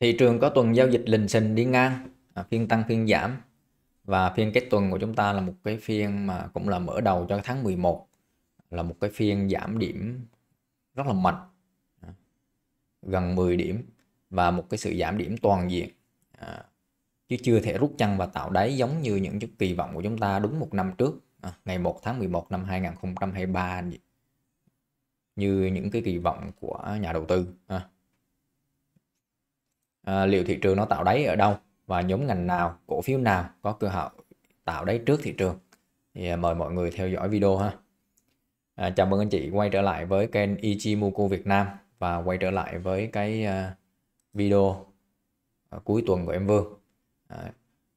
Thị trường có tuần giao dịch lình xình đi ngang, à, phiên tăng phiên giảm và phiên kết tuần của chúng ta là một cái phiên mà cũng là mở đầu cho tháng 11 là một cái phiên giảm điểm rất là mạnh à, gần 10 điểm và một cái sự giảm điểm toàn diện à, chứ chưa thể rút chân và tạo đáy giống như những chút kỳ vọng của chúng ta đúng một năm trước ngày 1 tháng 11 năm 2023 như những cái kỳ vọng của nhà đầu tư Ờ, liệu thị trường nó tạo đáy ở đâu và nhóm ngành nào, cổ phiếu nào có cơ hội tạo đáy trước thị trường. Thì à, mời mọi người theo dõi video ha. À, chào mừng anh chị quay trở lại với kênh Ichimoku Việt Nam và quay trở lại với cái à, video à, cuối tuần của em Vương. À,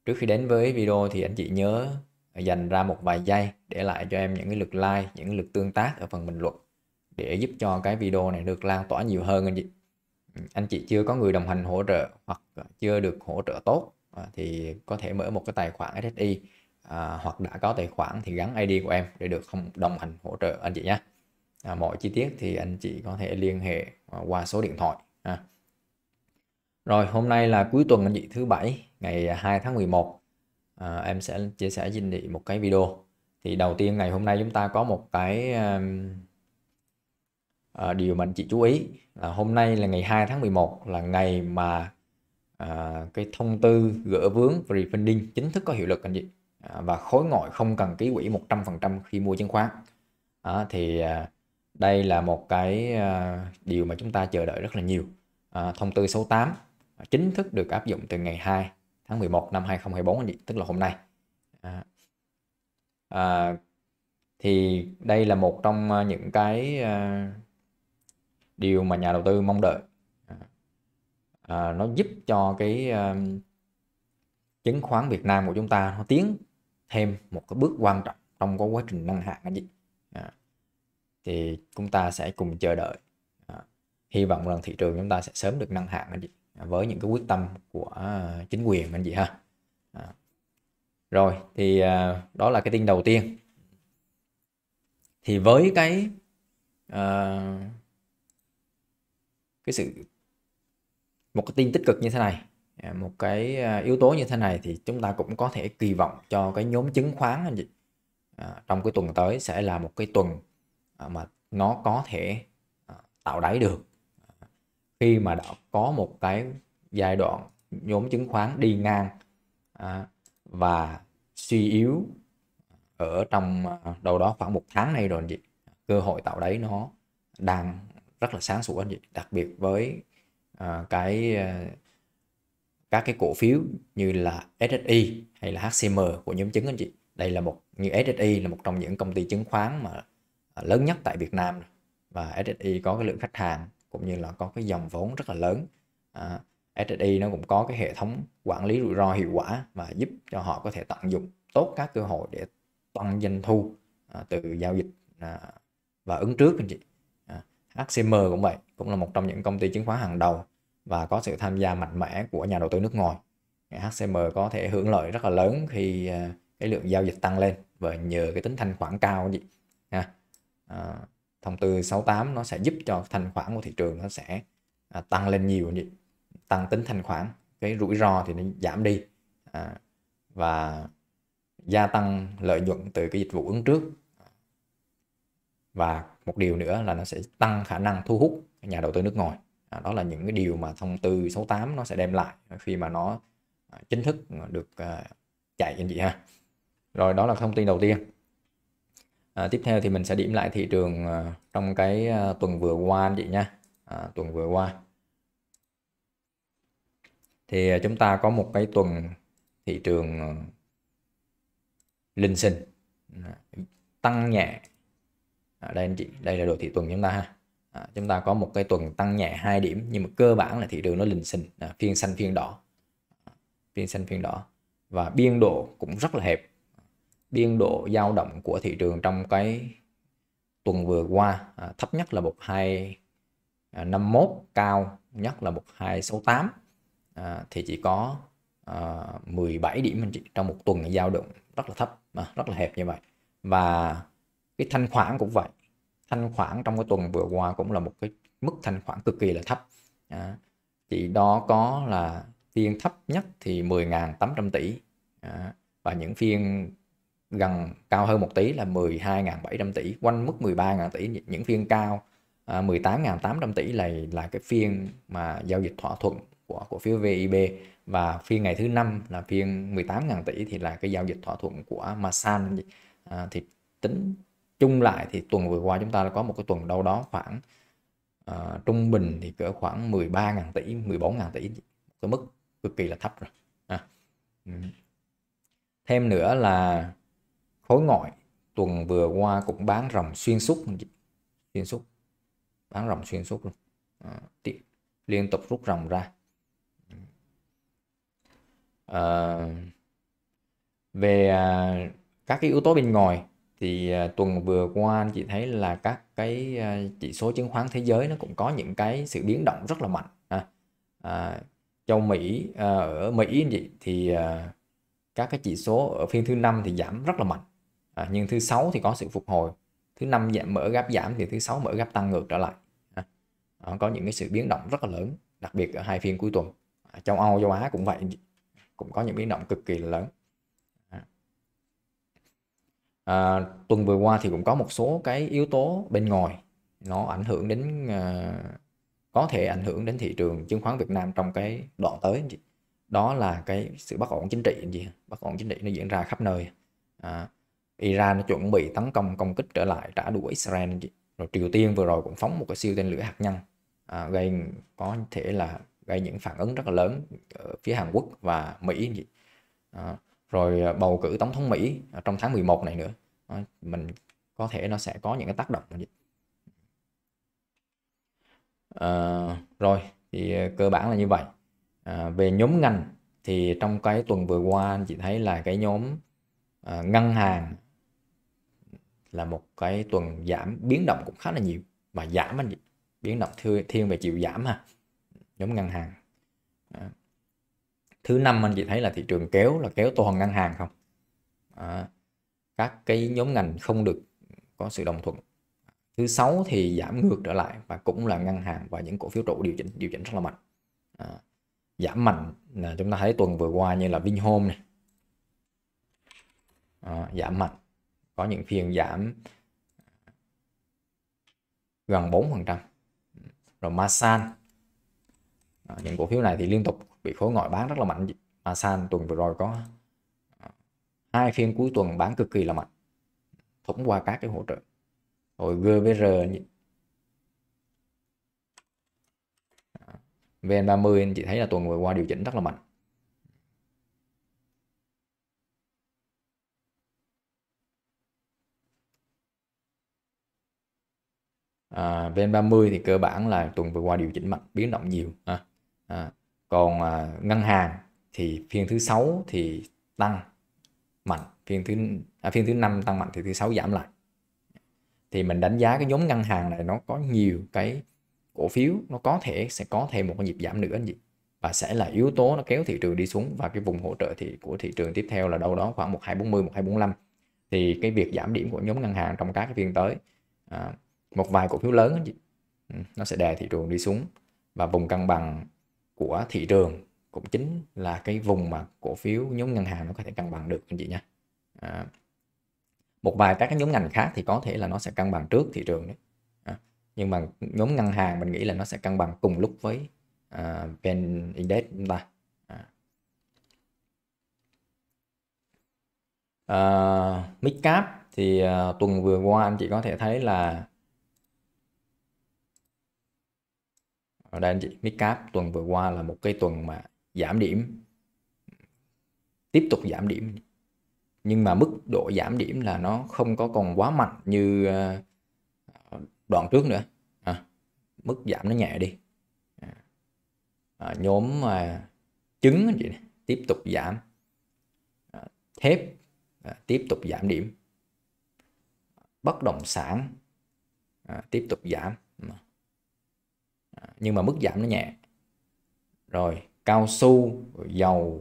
trước khi đến với video thì anh chị nhớ dành ra một vài giây để lại cho em những cái lượt like, những lượt tương tác ở phần bình luận để giúp cho cái video này được lan tỏa nhiều hơn anh chị anh chị chưa có người đồng hành hỗ trợ hoặc ờ, chưa được hỗ trợ tốt ờ, thì có thể mở một cái tài khoản SSI à, ờ, hoặc đã có tài khoản thì gắn ID của em để được không đồng hành hỗ trợ anh chị nhé à, mọi chi tiết thì anh chị có thể liên hệ qua số điện thoại à. rồi hôm nay là cuối tuần anh chị thứ bảy ngày 2 tháng 11 à, em sẽ chia sẻ với anh chị một cái video thì đầu tiên ngày hôm nay chúng ta có một cái um, à, điều mà anh chị chú ý là hôm nay là ngày 2 tháng 11 là ngày mà à, cái thông tư gỡ vướng refunding chính thức có hiệu lực anh chị à, và khối ngoại không cần ký quỹ 100% khi mua chứng khoán à, thì à, đây là một cái à, điều mà chúng ta chờ đợi rất là nhiều à, thông tư số 8 chính thức được áp dụng từ ngày 2 tháng 11 năm 2024 anh chị tức là hôm nay à, à, thì đây là một trong những cái điều mà nhà đầu tư mong đợi à, nó giúp cho cái um, chứng khoán Việt Nam của chúng ta nó tiến thêm một cái bước quan trọng trong cái quá trình nâng hạng anh chị à, thì chúng ta sẽ cùng chờ đợi à, hy vọng rằng thị trường chúng ta sẽ sớm được nâng hạng anh chị à, với những cái quyết tâm của chính quyền anh chị ha à, rồi thì à, đó là cái tin đầu tiên thì với cái à, cái sự một cái tin tích cực như thế này à, một cái à, yếu tố như thế này thì chúng ta cũng có thể kỳ vọng cho cái nhóm chứng khoán anh chị à, trong cái tuần tới sẽ là một cái tuần mà nó có thể tạo đáy được khi mà đã có một cái giai đoạn nhóm chứng khoán đi ngang và suy yếu ở trong đâu đó khoảng một tháng nay rồi anh chị cơ hội tạo đáy nó đang rất là sáng sủa anh chị đặc biệt với uh, cái uh, các cái cổ phiếu như là SSI hay là HCM của nhóm chứng anh chị đây là một như SSI là một trong những công ty chứng khoán mà ờ, lớn nhất tại Việt Nam và SSI có cái lượng khách hàng cũng như là có cái dòng vốn rất là lớn à, SSI nó cũng có cái hệ thống quản lý rủi ro hiệu quả và giúp cho họ có thể tận dụng tốt các cơ hội để tăng doanh thu à, từ giao dịch à, và ứng trước anh chị HCM cũng vậy cũng là một trong những công ty chứng khoán hàng đầu và có sự tham gia mạnh mẽ của nhà đầu tư nước ngoài HCM có thể hưởng lợi rất là lớn khi à, cái lượng giao dịch tăng lên và nhờ cái tính thanh khoản cao gì à, thông tư 68 nó sẽ giúp cho thanh khoản của thị trường nó sẽ à, tăng lên nhiều gì tăng tính thanh khoản cái rủi ro thì nó giảm đi à, và gia tăng lợi nhuận từ cái dịch vụ ứng trước và một điều nữa là nó sẽ tăng khả năng thu hút nhà đầu tư nước ngoài à, đó là những cái điều mà thông tư 68 nó sẽ đem lại khi mà nó à, chính thức được à, chạy anh chị ha rồi đó là thông tin đầu tiên à, tiếp theo thì mình sẽ điểm lại thị trường trong cái tuần vừa qua anh chị nha à, tuần vừa qua thì chúng ta có một cái tuần thị trường linh sinh tăng nhẹ à, đây anh chị đây là đồ thị tuần chúng ta ha à, chúng ta có một cái tuần tăng nhẹ hai điểm nhưng mà cơ bản là thị trường nó lình xình à, phiên xanh phiên đỏ phiên xanh phiên đỏ và biên độ cũng rất là hẹp biên độ dao động của thị trường trong cái tuần vừa qua à, thấp nhất là một hai à, năm mốt cao nhất là một hai sáu tám à, thì chỉ có à, 17 điểm anh chị trong một tuần giao động rất là thấp à, rất là hẹp như vậy và cái thanh khoản cũng vậy thanh khoản trong cái tuần vừa qua cũng là một cái mức thanh khoản cực kỳ là thấp à, chỉ đó có là phiên thấp nhất thì 10.800 tỷ à, và những phiên gần cao hơn một tí là 12.700 tỷ quanh mức 13.000 tỷ những phiên cao à, 18.800 tỷ là là cái phiên mà giao dịch thỏa thuận của cổ phiếu VIB và phiên ngày thứ năm là phiên 18.000 tỷ thì là cái giao dịch thỏa thuận của Masan à, thì tính chung lại thì tuần vừa qua chúng ta đã có một cái tuần đâu đó khoảng uh, trung bình thì cỡ khoảng 13.000 tỷ 14.000 tỷ cái mức cực kỳ là thấp rồi à. Ừ. thêm nữa là khối ngoại tuần vừa qua cũng bán rồng xuyên suốt xuyên suốt bán rồng xuyên suốt luôn à, liên tục rút rồng ra ờ, à, về các cái yếu tố bên ngoài thì à, tuần vừa qua anh chị thấy là các cái à, chỉ số chứng khoán thế giới nó cũng có những cái sự biến động rất là mạnh à, à, châu Mỹ à, ở Mỹ anh chị thì à, các cái chỉ số ở phiên thứ năm thì giảm rất là mạnh à, nhưng thứ sáu thì có sự phục hồi thứ năm giảm mở gap giảm thì thứ sáu mở gap tăng ngược trở lại à, có những cái sự biến động rất là lớn đặc biệt ở hai phiên cuối tuần à, châu Âu châu Á cũng vậy cũng có những biến động cực kỳ là lớn à, tuần vừa qua thì cũng có một số cái yếu tố bên ngoài nó ảnh hưởng đến à, có thể ảnh hưởng đến thị trường chứng khoán Việt Nam trong cái đoạn tới anh chị đó là cái sự bất ổn chính trị anh chị bất ổn chính trị nó diễn ra khắp nơi à, Iran nó chuẩn bị tấn công công kích trở lại trả đũa Israel anh chị rồi Triều Tiên vừa rồi cũng phóng một cái siêu tên lửa hạt nhân à, gây có thể là gây những phản ứng rất là lớn ở phía Hàn Quốc và Mỹ anh chị à, rồi à, bầu cử tổng thống Mỹ à, trong tháng 11 này nữa mình có thể nó sẽ có những cái tác động à, rồi thì à, cơ bản là như vậy à, về nhóm ngành thì trong cái tuần vừa qua anh chị thấy là cái nhóm à, ngân hàng là một cái tuần giảm biến động cũng khá là nhiều mà giảm anh chị biến động thiên về chiều giảm ha nhóm ngân hàng à, thứ năm anh chị thấy là thị trường kéo là kéo toàn ngân hàng không à, các cái nhóm ngành không được có sự đồng thuận thứ sáu thì giảm ngược trở lại và cũng là ngân hàng và những cổ phiếu trụ điều chỉnh điều chỉnh rất là mạnh à, giảm mạnh là chúng ta thấy tuần vừa qua như là Vinhome này à, giảm mạnh có những phiên giảm gần 4% rồi Masan à, những cổ phiếu này thì liên tục bị khối ngoại bán rất là mạnh mà sàn tuần vừa rồi có hai phiên cuối tuần bán cực kỳ là mạnh thủng qua các cái hỗ trợ rồi gvr VN30 anh chị thấy là tuần vừa qua điều chỉnh rất là mạnh à, VN30 thì cơ bản là tuần vừa qua điều chỉnh mạnh biến động nhiều à, à, còn à, ngân hàng thì phiên thứ sáu thì tăng mạnh phiên thứ à, phiên thứ năm tăng mạnh thì thứ sáu giảm lại thì mình đánh giá cái nhóm ngân hàng này nó có nhiều cái cổ phiếu nó có thể sẽ có thêm một cái nhịp giảm nữa anh chị và sẽ là yếu tố nó kéo thị trường đi xuống và cái vùng hỗ trợ thì của thị trường tiếp theo là đâu đó khoảng 1240 1245 thì cái việc giảm điểm của nhóm ngân hàng trong các cái phiên tới à, một vài cổ phiếu lớn anh chị ừ, nó sẽ đè thị trường đi xuống và vùng cân bằng của thị trường cũng chính là cái vùng mà cổ phiếu nhóm ngân hàng nó có thể cân bằng được anh chị nha à, một vài các cái nhóm ngành khác thì có thể là nó sẽ cân bằng trước thị trường đấy à, nhưng mà nhóm ngân hàng mình nghĩ là nó sẽ cân bằng cùng lúc với à, VN Index chúng ta à. à, Midcap thì à, tuần vừa qua anh chị có thể thấy là ở đây anh chị midcap tuần vừa qua là một cái tuần mà giảm điểm tiếp tục giảm điểm nhưng mà mức độ giảm điểm là nó không có còn quá mạnh như ờ, đoạn trước nữa à, mức giảm nó nhẹ đi à, à nhóm mà chứng anh chị này, tiếp tục giảm à, thép à, tiếp tục giảm điểm bất động sản à, tiếp tục giảm nhưng mà mức giảm nó nhẹ rồi cao su dầu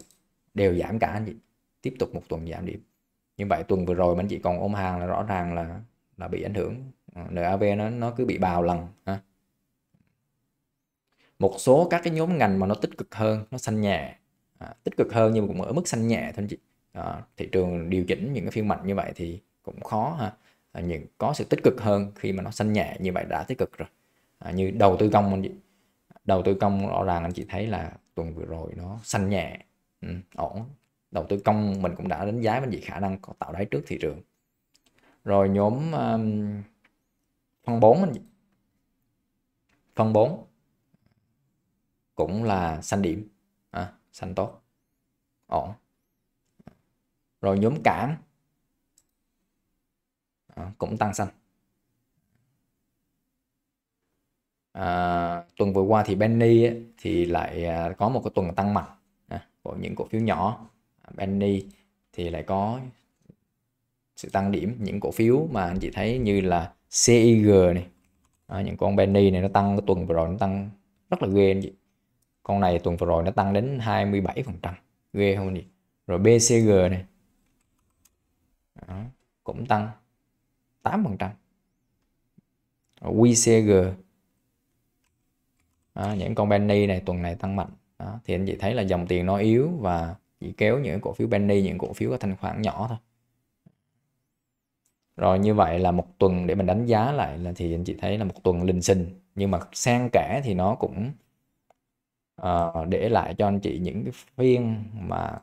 đều giảm cả anh chị tiếp tục một tuần giảm điểm như vậy tuần vừa rồi anh chị còn ôm hàng là rõ ràng là là bị ảnh hưởng à, NAV nó nó cứ bị bào lần ha. một số các cái nhóm ngành mà nó tích cực hơn nó xanh nhẹ à, tích cực hơn nhưng mà cũng ở mức xanh nhẹ thôi anh chị à, thị trường điều chỉnh những cái phiên mạnh như vậy thì cũng khó ha à, nhưng có sự tích cực hơn khi mà nó xanh nhẹ như vậy đã tích cực rồi à, như đầu tư công anh chị đầu tư công rõ ràng anh chị thấy là tuần vừa rồi nó xanh nhẹ ừ, ổn đầu tư công mình cũng đã đánh giá bên gì khả năng có tạo đáy trước thị trường rồi nhóm um, phân 4 anh chị phân 4 cũng là xanh điểm à, xanh tốt ổn rồi nhóm cảng à, cũng tăng xanh à, tuần vừa qua thì Benny ấy, thì lại à, có một cái tuần tăng mạnh à, của những cổ phiếu nhỏ à, Benny thì lại có sự tăng điểm những cổ phiếu mà anh chị thấy như là CIG này à, những con Benny này nó tăng tuần vừa rồi nó tăng rất là ghê anh chị con này tuần vừa rồi nó tăng đến 27 phần trăm ghê không gì rồi BCG này Đó, cũng tăng 8 phần trăm QCG đó, những con penny này tuần này tăng mạnh đó, thì anh chị thấy là dòng tiền nó yếu và chỉ kéo những cổ phiếu penny những cổ phiếu có thanh khoản nhỏ thôi rồi như vậy là một tuần để mình đánh giá lại là thì anh chị thấy là một tuần linh sinh nhưng mà sang cả thì nó cũng uh, để lại cho anh chị những cái phiên mà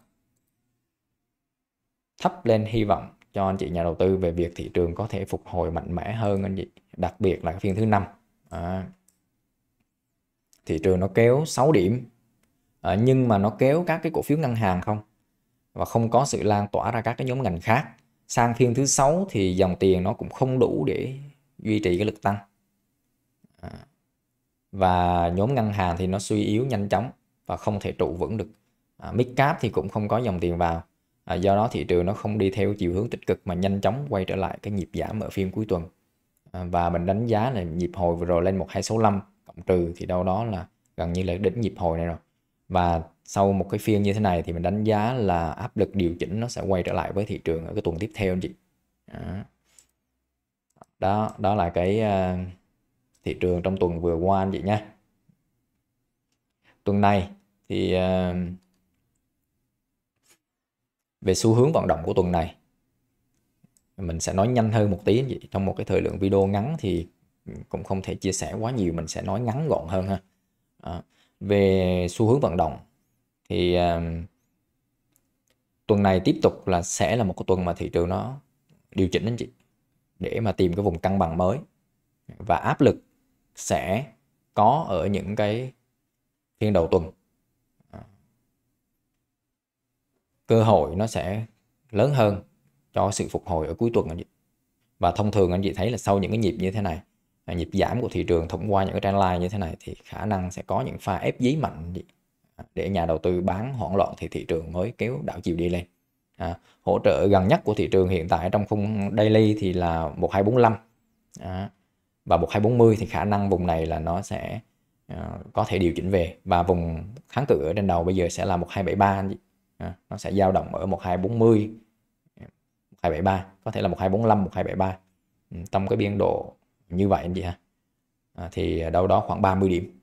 thấp lên hy vọng cho anh chị nhà đầu tư về việc thị trường có thể phục hồi mạnh mẽ hơn anh chị đặc biệt là phiên thứ năm à thị trường nó kéo 6 điểm à, nhưng mà nó kéo các cái cổ phiếu ngân hàng không và không có sự lan tỏa ra các cái nhóm ngành khác sang phiên thứ sáu thì dòng tiền nó cũng không đủ để duy trì cái lực tăng à, và nhóm ngân hàng thì nó suy yếu nhanh chóng và không thể trụ vững được à, mid cap thì cũng không có dòng tiền vào à, do đó thị trường nó không đi theo chiều hướng tích cực mà nhanh chóng quay trở lại cái nhịp giảm ở phiên cuối tuần à, và mình đánh giá là nhịp hồi vừa rồi lên một hai số 5 cộng trừ thì đâu đó là gần như là đỉnh nhịp hồi này rồi và sau một cái phiên như thế này thì mình đánh giá là áp lực điều chỉnh nó sẽ quay trở lại với thị trường ở cái tuần tiếp theo anh chị đó đó là cái ờ, thị trường trong tuần vừa qua anh chị nha tuần này thì ờ, về xu hướng vận động của tuần này mình sẽ nói nhanh hơn một tí anh chị trong một cái thời lượng video ngắn thì cũng không thể chia sẻ quá nhiều mình sẽ nói ngắn gọn hơn ha à, về xu hướng vận động thì uh, tuần này tiếp tục là sẽ là một cái tuần mà thị trường nó điều chỉnh anh chị để mà tìm cái vùng cân bằng mới và áp lực sẽ có ở những cái phiên đầu tuần cơ hội nó sẽ lớn hơn cho sự phục hồi ở cuối tuần anh chị và thông thường anh chị thấy là sau những cái nhịp như thế này À, nhịp giảm của thị trường thông qua những cái trendline như thế này thì khả năng sẽ có những pha ép dí mạnh à, để nhà đầu tư bán hoảng loạn thì thị trường mới kéo đảo chiều đi lên à, hỗ trợ gần nhất của thị trường hiện tại trong khung daily thì là 1245 à, và 1240 thì khả năng vùng này là nó sẽ à, có thể điều chỉnh về và vùng kháng cự ở trên đầu bây giờ sẽ là 1273 à, nó sẽ dao động ở 1240 1273 à, có thể là 1245 1273 ừ, trong cái biên độ như vậy anh chị ha à, thì đâu đó khoảng 30 điểm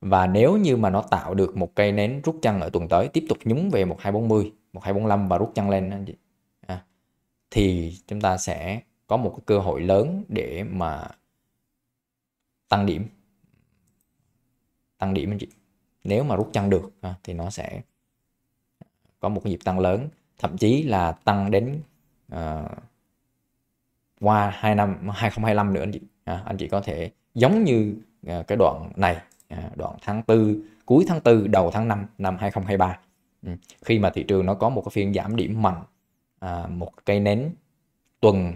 và nếu như mà nó tạo được một cây nến rút chân ở tuần tới tiếp tục nhúng về 1240 1245 và rút chân lên anh chị à, thì chúng ta sẽ có một cơ hội lớn để mà tăng điểm tăng điểm anh chị nếu mà rút chân được à, thì nó sẽ có một nhịp tăng lớn thậm chí là tăng đến uh, qua 2 năm 2025 nữa anh chị à, anh chị có thể giống như à, cái đoạn này à, đoạn tháng 4 cuối tháng 4 đầu tháng 5 năm 2023 ừ. khi mà thị trường nó có một cái phiên giảm điểm mạnh à, một cây nến tuần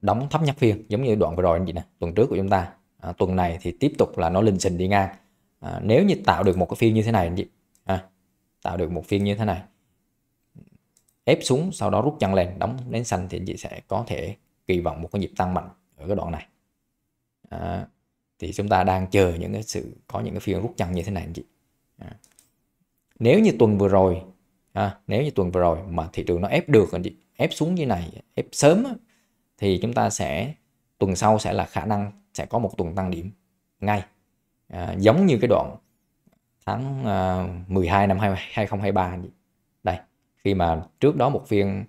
đóng thấp nhất phiên giống như đoạn vừa rồi anh chị nè tuần trước của chúng ta à, tuần này thì tiếp tục là nó lên sình đi ngang à, nếu như tạo được một cái phiên như thế này anh chị à, tạo được một phiên như thế này ép xuống sau đó rút chân lên đóng đến xanh thì anh chị sẽ có thể kỳ vọng một cái nhịp tăng mạnh ở cái đoạn này à, thì chúng ta đang chờ những cái sự có những cái phiên rút chân như thế này anh chị à. nếu như tuần vừa rồi à, nếu như tuần vừa rồi mà thị trường nó ép được anh chị ép xuống như này ép sớm thì chúng ta sẽ tuần sau sẽ là khả năng sẽ có một tuần tăng điểm ngay à, giống như cái đoạn tháng à, 12 năm 2023 đây khi mà trước đó một phiên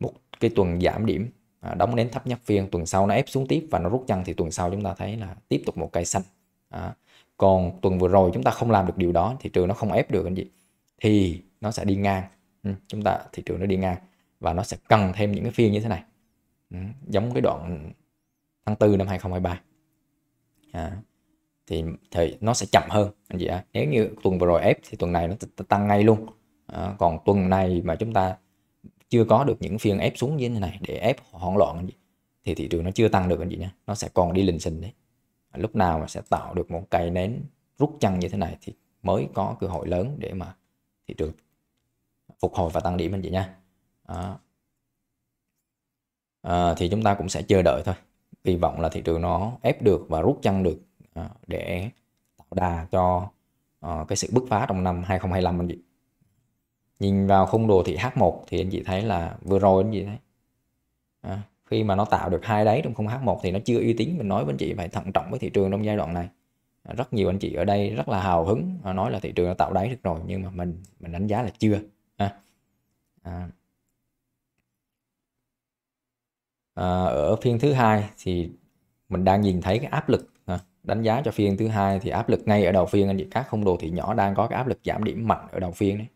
một cái tuần giảm điểm à, đóng nến thấp nhất phiên tuần sau nó ép xuống tiếp và nó rút chân thì tuần sau chúng ta thấy là tiếp tục một cây xanh à, còn tuần vừa rồi chúng ta không làm được điều đó thị trường nó không ép được anh chị thì nó sẽ đi ngang ừ, chúng ta thị trường nó đi ngang và nó sẽ cần thêm những cái phiên như thế này ừ, giống cái đoạn tháng 4 năm 2023 à, thì thì nó sẽ chậm hơn anh chị ạ nếu như tuần vừa rồi ép thì tuần này nó tăng ngay luôn à, còn tuần này mà chúng ta chưa có được những phiên ép xuống như thế này để ép hoảng loạn thì thị trường nó chưa tăng được anh chị nhé nó sẽ còn đi lình xình đấy lúc nào mà sẽ tạo được một cây nến rút chân như thế này thì mới có cơ hội lớn để mà thị trường phục hồi và tăng điểm anh chị nhé đó. À, thì chúng ta cũng sẽ chờ đợi thôi kỳ vọng là thị trường nó ép được và rút chân được à, để tạo đà cho à, cái sự bứt phá trong năm 2025 anh chị nhìn vào khung đồ thị H1 thì anh chị thấy là vừa rồi anh chị thấy à, khi mà nó tạo được hai đáy trong khung H1 thì nó chưa uy tín mình nói với anh chị phải thận trọng với thị trường trong giai đoạn này à, rất nhiều anh chị ở đây rất là hào hứng à, nói là thị trường đã tạo đáy được rồi nhưng mà mình mình đánh giá là chưa à, à. À, ở phiên thứ hai thì mình đang nhìn thấy cái áp lực à, đánh giá cho phiên thứ hai thì áp lực ngay ở đầu phiên anh chị các khung đồ thị nhỏ đang có cái áp lực giảm điểm mạnh ở đầu phiên đấy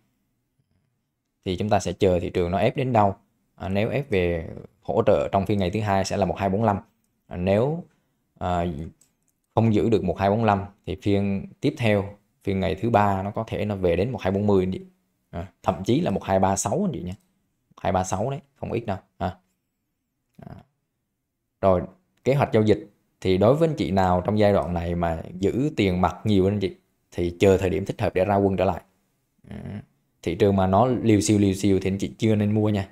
thì chúng ta sẽ chờ thị trường nó ép đến đâu à, nếu ép về hỗ trợ trong phiên ngày thứ hai sẽ là 1245 à, nếu à, không giữ được 1245 thì phiên tiếp theo phiên ngày thứ ba nó có thể nó về đến 1240 đi. À, thậm chí là 1236 anh chị nhé 236 đấy không ít đâu à. À. rồi kế hoạch giao dịch thì đối với anh chị nào trong giai đoạn này mà giữ tiền mặt nhiều anh chị thì chờ thời điểm thích hợp để ra quân trở lại à thị trường mà nó liều siêu liều siêu thì anh chị chưa nên mua nha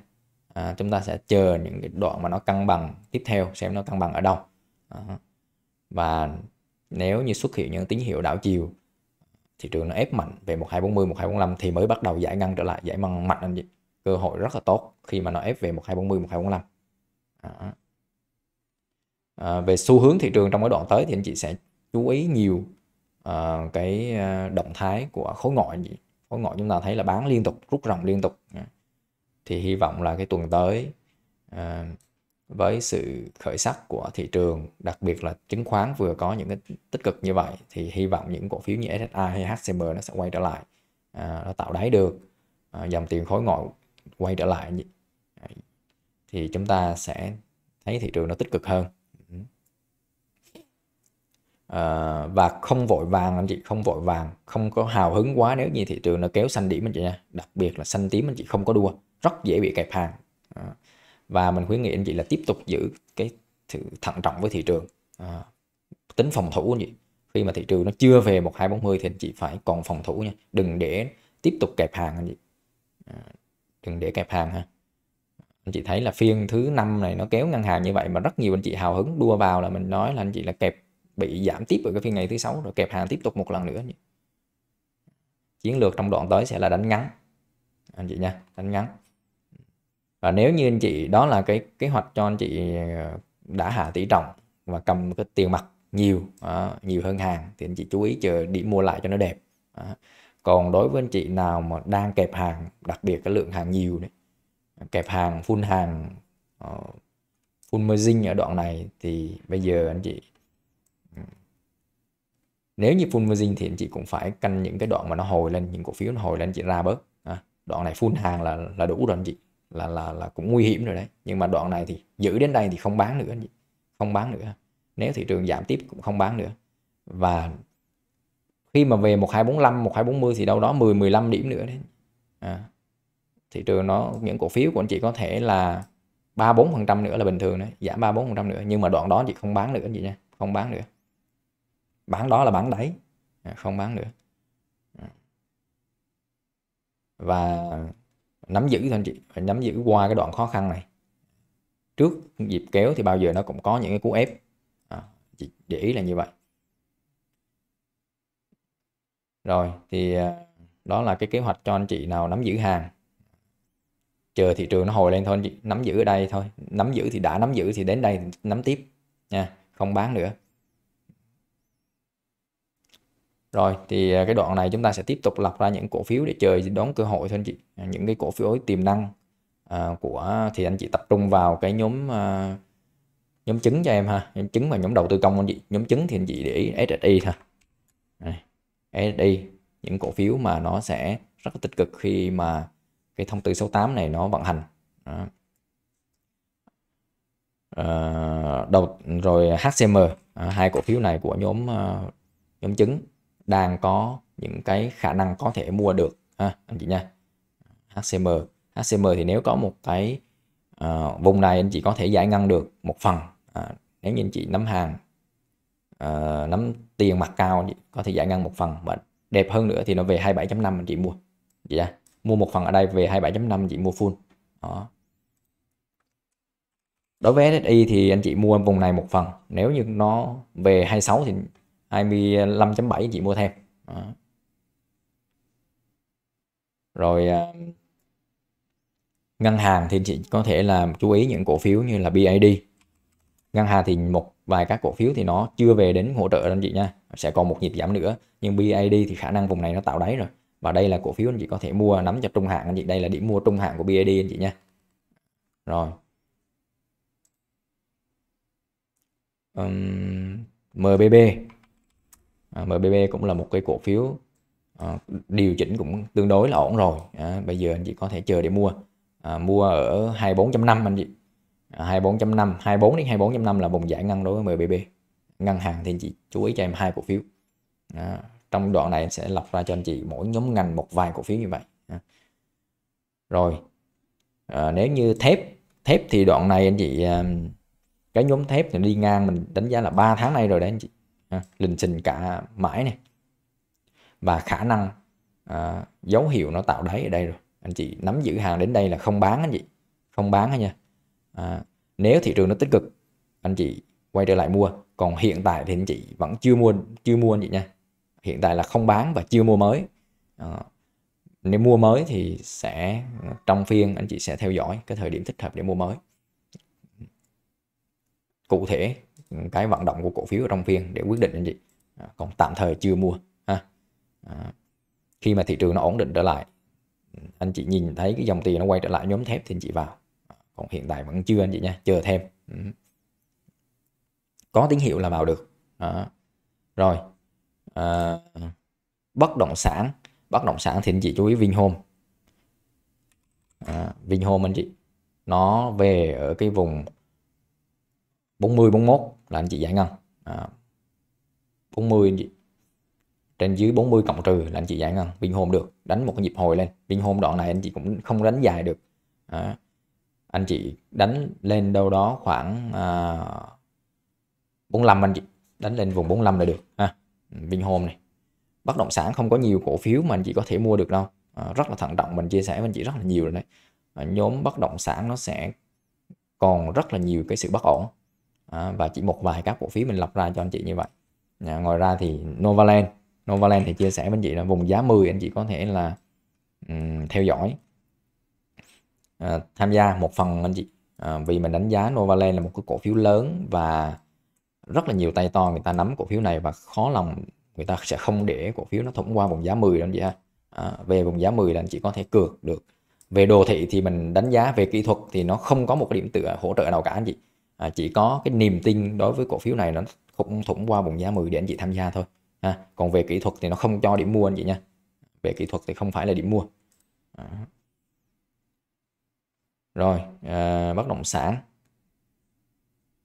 à, chúng ta sẽ chờ những cái đoạn mà nó cân bằng tiếp theo xem nó cân bằng ở đâu à, và nếu như xuất hiện những tín hiệu đảo chiều thị trường nó ép mạnh về 1240, 1245 thì mới bắt đầu giải ngân trở lại, giải măng mạnh anh chị. Cơ hội rất là tốt khi mà nó ép về 1240, 1245. À. À, về xu hướng thị trường trong cái đoạn tới thì anh chị sẽ chú ý nhiều à, cái à, động thái của khối ngoại khối ngoại chúng ta thấy là bán liên tục rút ròng liên tục thì hy vọng là cái tuần tới à, với sự khởi sắc của thị trường đặc biệt là chứng khoán vừa có những cái tích cực như vậy thì hy vọng những cổ phiếu như SSI hay HCM nó sẽ quay trở lại à, nó tạo đáy được à, dòng tiền khối ngoại quay trở lại thì chúng ta sẽ thấy thị trường nó tích cực hơn Ờ, và không vội vàng anh chị không vội vàng không có hào hứng quá nếu như thị trường nó kéo xanh điểm anh chị nha đặc biệt là xanh tím anh chị không có đua rất dễ bị kẹp hàng ờ, và mình khuyến nghị anh chị là tiếp tục giữ cái sự thận trọng với thị trường ờ, tính phòng thủ anh chị khi mà thị trường nó chưa về một hai bốn mươi thì anh chị phải còn phòng thủ nha đừng để tiếp tục kẹp hàng anh chị đừng để kẹp hàng ha anh chị thấy là phiên thứ năm này nó kéo ngân hàng như vậy mà rất nhiều anh chị hào hứng đua vào là mình nói là anh chị là kẹp bị giảm tiếp ở cái phiên ngày thứ sáu rồi kẹp hàng tiếp tục một lần nữa chiến lược trong đoạn tới sẽ là đánh ngắn anh chị nha đánh ngắn và nếu như anh chị đó là cái kế hoạch cho anh chị ờ, đã hạ tỷ trọng và cầm cái tiền mặt nhiều à, nhiều hơn hàng thì anh chị chú ý chờ đi mua lại cho nó đẹp à. còn đối với anh chị nào mà đang kẹp hàng đặc biệt cái lượng hàng nhiều đấy kẹp hàng full hàng uh, full margin ở đoạn này thì bây giờ anh chị nếu như full margin thì anh chị cũng phải canh những cái đoạn mà nó hồi lên những cổ phiếu nó hồi lên anh chị ra bớt à, đoạn này full hàng là là đủ rồi anh chị là là là cũng nguy hiểm rồi đấy nhưng mà đoạn này thì giữ đến đây thì không bán nữa anh chị không bán nữa nếu thị trường giảm tiếp cũng không bán nữa và khi mà về 1245 1240 thì đâu đó 10 15 điểm nữa đấy à, thị trường nó những cổ phiếu của anh chị có thể là 3 4 phần trăm nữa là bình thường đấy giảm 3 4 phần trăm nữa nhưng mà đoạn đó chị không bán nữa anh chị nha không bán nữa bán đó là bán đáy à, không bán nữa à. và nắm giữ thôi anh chị phải nắm giữ qua cái đoạn khó khăn này trước dịp kéo thì bao giờ nó cũng có những cái cú ép à, chị để ý là như vậy rồi thì à, đó là cái kế hoạch cho anh chị nào nắm giữ hàng chờ thị trường nó hồi lên thôi anh chị nắm giữ ở đây thôi nắm giữ thì đã nắm giữ thì đến đây nắm tiếp nha không bán nữa rồi thì à, cái đoạn này chúng ta sẽ tiếp tục lọc ra những cổ phiếu để chơi đón cơ hội thôi anh chị à, những cái cổ phiếu tiềm năng uh, của thì anh chị tập trung vào cái nhóm uh, nhóm chứng cho em ha nhóm chứng và nhóm đầu tư công anh chị nhóm chứng thì anh chị để ý SSI thôi Đây, SSI những cổ phiếu mà nó sẽ rất là tích cực khi mà cái thông tư 68 này nó vận hành Đó. Uh, đầu rồi HCM uh, hai cổ phiếu này của nhóm uh, nhóm chứng đang có những cái khả năng có thể mua được ha à, anh chị nha HCM HCM thì nếu có một cái uh, vùng này anh chị có thể giải ngân được một phần à, nếu như anh chị nắm hàng uh, nắm tiền mặt cao anh chị có thể giải ngân một phần và đẹp hơn nữa thì nó về 27.5 anh chị mua chị yeah. mua một phần ở đây về 27.5 chị mua full đó đối với SSI thì anh chị mua vùng này một phần nếu như nó về 26 thì 25.7 chị mua thêm đó. rồi à, ngân hàng thì chị có thể là chú ý những cổ phiếu như là BID ngân hàng thì một vài các cổ phiếu thì nó chưa về đến hỗ trợ anh chị nha sẽ còn một nhịp giảm nữa nhưng BID thì khả năng vùng này nó tạo đáy rồi và đây là cổ phiếu anh chị có thể mua nắm cho trung hạn anh chị đây là điểm mua trung hạn của BID anh chị nha rồi um, MBB À, MBB cũng là một cái cổ phiếu à, điều chỉnh cũng tương đối là ổn rồi à, bây giờ anh chị có thể chờ để mua à, mua ở 24.5 anh chị à, 24.5 24 đến 24.5 là vùng giải ngăn đối với MBB ngân hàng thì anh chị chú ý cho em hai cổ phiếu à, trong đoạn này em sẽ lọc ra cho anh chị mỗi nhóm ngành một vài cổ phiếu như vậy à. rồi à, nếu như thép thép thì đoạn này anh chị à, cái nhóm thép thì đi ngang mình đánh giá là 3 tháng nay rồi đấy anh chị à, lình xình cả mãi này và khả năng à, dấu hiệu nó tạo đáy ở đây rồi anh chị nắm giữ hàng đến đây là không bán anh chị không bán nha à, nếu thị trường nó tích cực anh chị quay trở lại mua còn hiện tại thì anh chị vẫn chưa mua chưa mua anh chị nha hiện tại là không bán và chưa mua mới à, nếu mua mới thì sẽ trong phiên anh chị sẽ theo dõi cái thời điểm thích hợp để mua mới cụ thể cái vận động của cổ phiếu ở trong phiên để quyết định anh chị à, còn tạm thời chưa mua ha à, khi mà thị trường nó ổn định trở lại anh chị nhìn thấy cái dòng tiền nó quay trở lại nhóm thép thì anh chị vào à, còn hiện tại vẫn chưa anh chị nha chờ thêm ừ. có tín hiệu là vào được à, rồi à, bất động sản bất động sản thì anh chị chú ý Vinhome à, Vinhome anh chị nó về ở cái vùng 40 41 là anh chị giải ngân à, 40 trên dưới 40 cộng trừ là anh chị giải ngân Vinhome được đánh một cái nhịp hồi lên Vinhome đoạn này anh chị cũng không đánh dài được à, anh chị đánh lên đâu đó khoảng à, 45 anh chị đánh lên vùng 45 là được ha à, Vinhome này bất động sản không có nhiều cổ phiếu mà anh chị có thể mua được đâu à, rất là thận trọng mình chia sẻ với anh chị rất là nhiều rồi đấy à, nhóm bất động sản nó sẽ còn rất là nhiều cái sự bất ổn à, và chỉ một vài các cổ phiếu mình lọc ra cho anh chị như vậy à, ngoài ra thì Novaland Novaland thì chia sẻ với anh chị là vùng giá 10 anh chị có thể là um, theo dõi à, tham gia một phần anh chị à, vì mình đánh giá Novaland là một cái cổ phiếu lớn và rất là nhiều tay to người ta nắm cổ phiếu này và khó lòng người ta sẽ không để cổ phiếu nó thủng qua vùng giá 10 đâu anh chị ha à, về vùng giá 10 là anh chị có thể cược được về đồ thị thì mình đánh giá về kỹ thuật thì nó không có một cái điểm tựa hỗ trợ nào cả anh chị à, chỉ có cái niềm tin đối với cổ phiếu này nó không thủng qua vùng giá 10 để anh chị tham gia thôi ha. còn về kỹ thuật thì nó không cho điểm mua anh chị nha về kỹ thuật thì không phải là điểm mua à. rồi à, bất động sản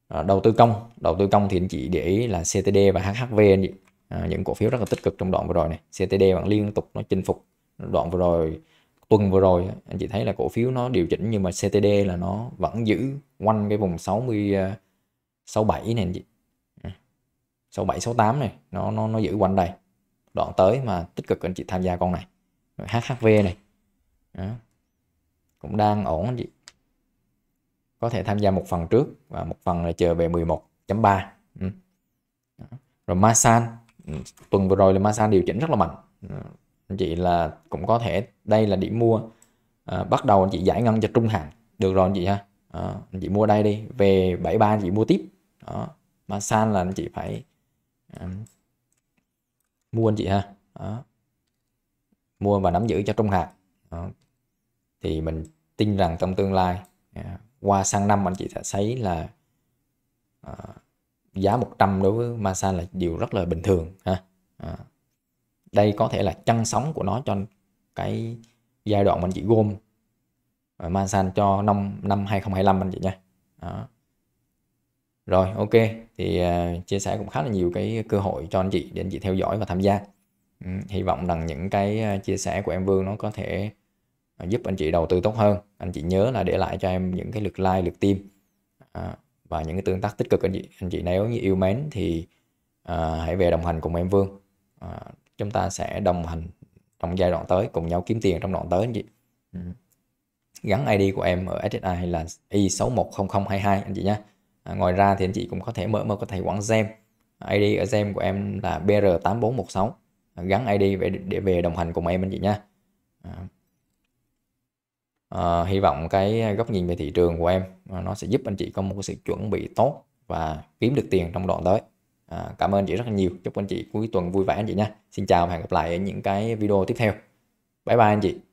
à, đầu tư công đầu tư công thì anh chị để ý là CTD và HHV anh chị à, những cổ phiếu rất là tích cực trong đoạn vừa rồi này CTD bạn liên tục nó chinh phục đoạn vừa rồi tuần vừa rồi anh chị thấy là cổ phiếu nó điều chỉnh nhưng mà CTD là nó vẫn giữ quanh cái vùng 60 67 à, này anh chị 67 ừ. 68 này nó nó nó giữ quanh đây đoạn tới mà tích cực anh chị tham gia con này HHV này Đó. cũng đang ổn anh chị có thể tham gia một phần trước và một phần là chờ về 11.3 ừ. rồi Masan ừ. tuần vừa rồi là Masan điều chỉnh rất là mạnh ừ anh chị là cũng có thể đây là điểm mua à, bắt đầu anh chị giải ngân cho trung hạn được rồi anh chị ha à, anh chị mua đây đi về 73 anh chị mua tiếp đó mà san là anh chị phải à, mua anh chị ha đó. mua và nắm giữ cho trung hạn đó. thì mình tin rằng trong tương lai à, qua sang năm anh chị sẽ thấy là à, giá 100 đối với Masan là điều rất là bình thường ha. À đây có thể là chân sóng của nó cho cái giai đoạn mình chỉ gom à, Mansan cho năm năm 2025 anh chị nha đó. rồi ok thì uh, chia sẻ cũng khá là nhiều cái cơ hội cho anh chị để anh chị theo dõi và tham gia ừ, hy vọng rằng những cái à, chia sẻ của em Vương nó có thể giúp anh chị đầu tư tốt hơn anh chị nhớ là để lại cho em những cái lượt like lượt tim à, và những cái tương tác tích cực anh chị anh chị nếu như yêu mến thì à, hãy về đồng hành cùng em Vương à, chúng ta sẽ đồng hành trong giai đoạn tới cùng nhau kiếm tiền trong đoạn tới anh chị ừ. gắn ID của em ở SSI hay là i610022 anh chị nhé à, ngoài ra thì anh chị cũng có thể mở một có tài quản gem à, ID ở gem của em là BR8416 à, gắn ID về để về đồng hành cùng em anh chị nhé à. à, hy vọng cái góc nhìn về thị trường của em à, nó sẽ giúp anh chị có một cái sự chuẩn bị tốt và kiếm được tiền trong đoạn tới À, cảm ơn chị rất là nhiều chúc anh chị cuối tuần vui vẻ anh chị nha xin chào và hẹn gặp lại ở những cái video tiếp theo bye bye anh chị